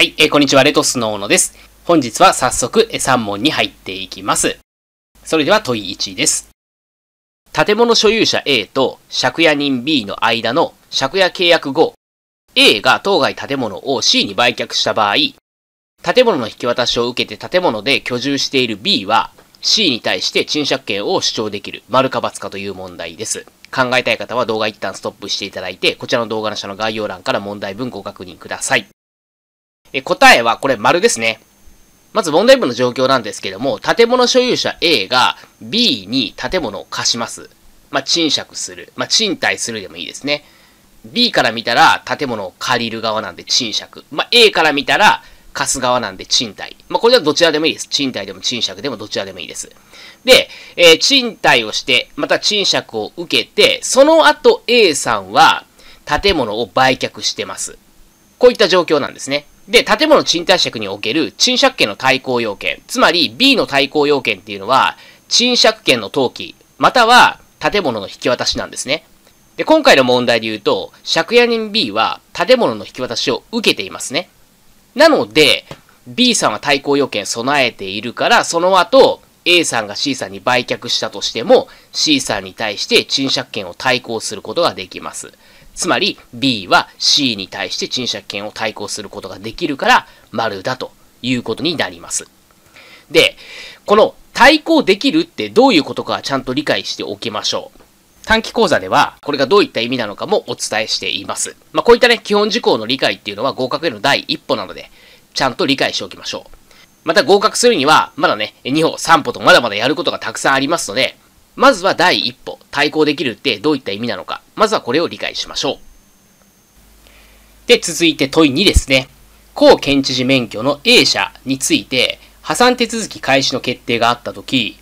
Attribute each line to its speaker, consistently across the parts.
Speaker 1: はい、えー、こんにちは、レトスの小野です。本日は早速、え3問に入っていきます。それでは問い1です。建物所有者 A と借家人 B の間の借家契約後、A が当該建物を C に売却した場合、建物の引き渡しを受けて建物で居住している B は C に対して賃借権を主張できる、丸か×かという問題です。考えたい方は動画一旦ストップしていただいて、こちらの動画の下の概要欄から問題文ご確認ください。え答えはこれ丸ですね。まず問題文の状況なんですけども、建物所有者 A が B に建物を貸します。まあ、賃借する。まあ、賃貸するでもいいですね。B から見たら建物を借りる側なんで賃借。まあ、A から見たら貸す側なんで賃貸。まあ、これはどちらでもいいです。賃貸でも賃借でもどちらでもいいです。で、えー、賃貸をして、また賃借を受けて、その後 A さんは建物を売却してます。こういった状況なんですね。で、建物賃貸借における賃借権の対抗要件、つまり B の対抗要件っていうのは、賃借権の登記、または建物の引き渡しなんですね。で、今回の問題で言うと、借家人 B は建物の引き渡しを受けていますね。なので、B さんは対抗要件備えているから、その後、A さんが C さんに売却したとしても、C さんに対して賃借権を対抗することができます。つまり B は C に対して賃借権を対抗することができるから丸だということになります。で、この対抗できるってどういうことかちゃんと理解しておきましょう。短期講座では、これがどういった意味なのかもお伝えしています。まあ、こういったね、基本事項の理解っていうのは合格への第一歩なので、ちゃんと理解しておきましょう。また合格するには、まだね、2歩、3歩とまだまだやることがたくさんありますので、まずは第一歩、対抗できるってどういった意味なのか、まずはこれを理解しましょう。で、続いて問い2ですね。高県知事免許の A 社について、破産手続き開始の決定があったとき、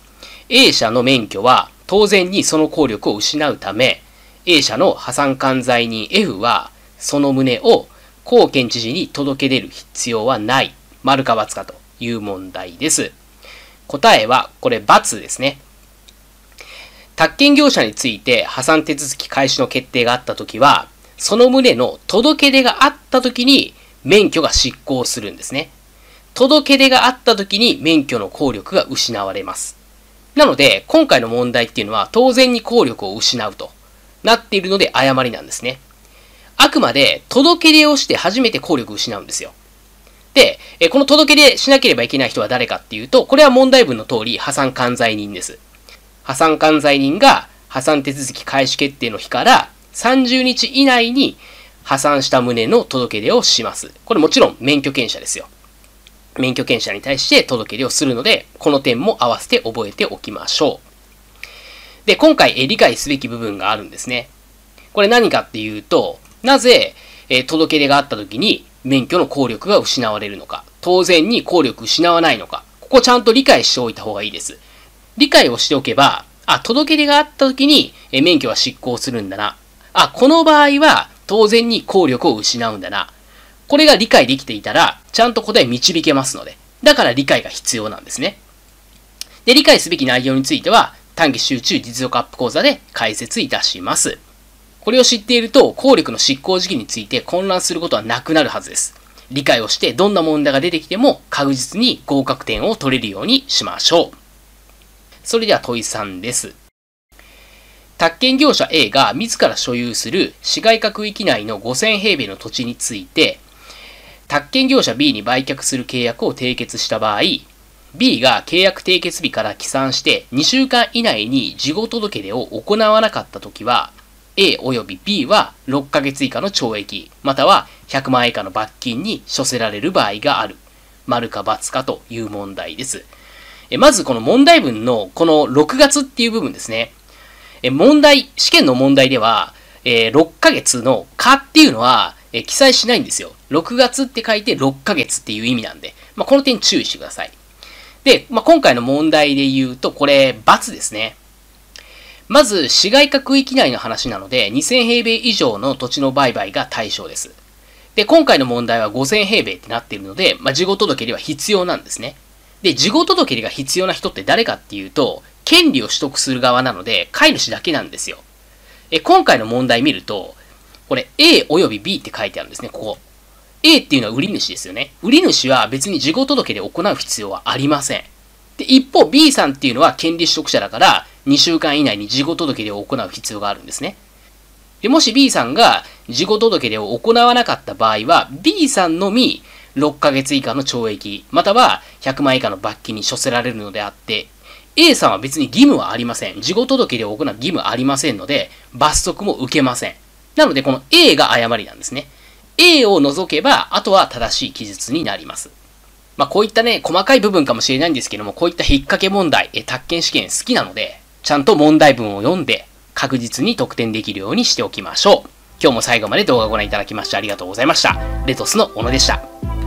Speaker 1: A 社の免許は当然にその効力を失うため、A 社の破産管財人 F は、その旨を高県知事に届け出る必要はない。丸か×かという問題です。答えは、これ×ですね。宅建業者について破産手続き開始の決定があったときは、その旨の届け出があったときに免許が失効するんですね。届け出があったときに免許の効力が失われます。なので、今回の問題っていうのは当然に効力を失うとなっているので誤りなんですね。あくまで届け出をして初めて効力を失うんですよ。で、この届け出しなければいけない人は誰かっていうと、これは問題文の通り破産管財人です。破産管財人が破産手続き開始決定の日から30日以内に破産した旨の届け出をします。これもちろん免許権者ですよ。免許権者に対して届け出をするので、この点も合わせて覚えておきましょう。で、今回理解すべき部分があるんですね。これ何かっていうと、なぜ、え届け出があった時に免許の効力が失われるのか、当然に効力失わないのか、ここちゃんと理解しておいた方がいいです。理解をしておけば、あ、届け出があった時に、え免許は失効するんだな。あ、この場合は当然に効力を失うんだな。これが理解できていたら、ちゃんと答え導けますので。だから理解が必要なんですね。で、理解すべき内容については、短期集中実力アップ講座で解説いたします。これを知っていると、効力の執行時期について混乱することはなくなるはずです。理解をして、どんな問題が出てきても確実に合格点を取れるようにしましょう。それでは問3です。宅建業者 A が自ら所有する市街化区域内の5000平米の土地について、宅建業者 B に売却する契約を締結した場合、B が契約締結日から起算して2週間以内に事後届出を行わなかったときは、A 及び B は6ヶ月以下の懲役、または100万円以下の罰金に処せられる場合がある。丸か×かという問題です。えまずこの問題文のこの6月っていう部分ですね。え問題、試験の問題では、えー、6ヶ月のかっていうのは、えー、記載しないんですよ。6月って書いて6ヶ月っていう意味なんで、まあ、この点注意してください。で、まあ、今回の問題で言うと、これ、×ですね。まず、市街化区域内の話なので、2000平米以上の土地の売買が対象です。で、今回の問題は5000平米ってなっているので、まあ、事後届では必要なんですね。で、事後届が必要な人って誰かっていうと、権利を取得する側なので、飼い主だけなんですよ。え、今回の問題見ると、これ A 及び B って書いてあるんですね、ここ。A っていうのは売り主ですよね。売り主は別に事後届で行う必要はありません。で、一方 B さんっていうのは権利取得者だから、2週間以内に事後届で行う必要があるんですね。で、もし B さんが事後届でを行わなかった場合は、B さんのみ6ヶ月以下の懲役、または100万以下の罰金に処せられるのであって、A さんは別に義務はありません。事後届で行う義務ありませんので、罰則も受けません。なので、この A が誤りなんですね。A を除けば、あとは正しい記述になります。まあ、こういったね、細かい部分かもしれないんですけども、こういった引っ掛け問題、え宅建試験好きなので、ちゃんと問題文を読んで、確実に得点できるようにしておきましょう。今日も最後まで動画をご覧いただきましてありがとうございました。レトスの小野でした。